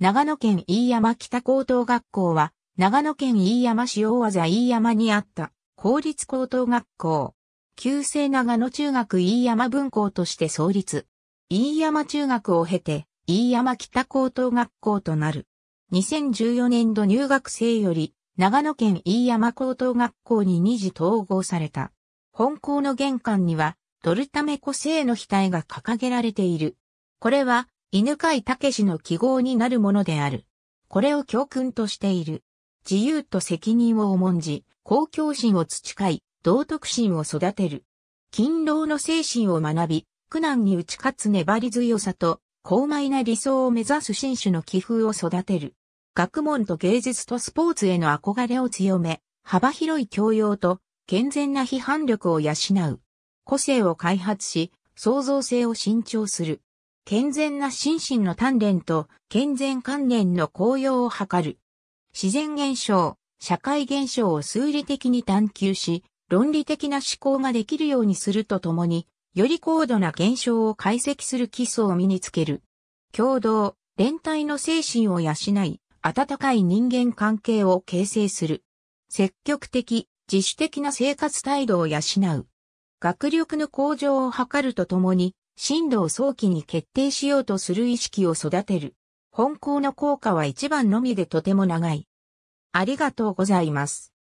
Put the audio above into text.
長野県飯山北高等学校は、長野県飯山市大和飯山にあった公立高等学校。旧制長野中学飯山分校として創立。飯山中学を経て、飯山北高等学校となる。2014年度入学生より、長野県飯山高等学校に二次統合された。本校の玄関には、ドルタメコ製の額が掲げられている。これは、犬飼武の記号になるものである。これを教訓としている。自由と責任を重んじ、公共心を培い、道徳心を育てる。勤労の精神を学び、苦難に打ち勝つ粘り強さと、高邁な理想を目指す新種の気風を育てる。学問と芸術とスポーツへの憧れを強め、幅広い教養と健全な批判力を養う。個性を開発し、創造性を伸長する。健全な心身の鍛錬と健全観念の高用を図る。自然現象、社会現象を数理的に探求し、論理的な思考ができるようにするとともに、より高度な現象を解析する基礎を身につける。共同、連帯の精神を養い、温かい人間関係を形成する。積極的、自主的な生活態度を養う。学力の向上を図るとともに、進路を早期に決定しようとする意識を育てる。本校の効果は一番のみでとても長い。ありがとうございます。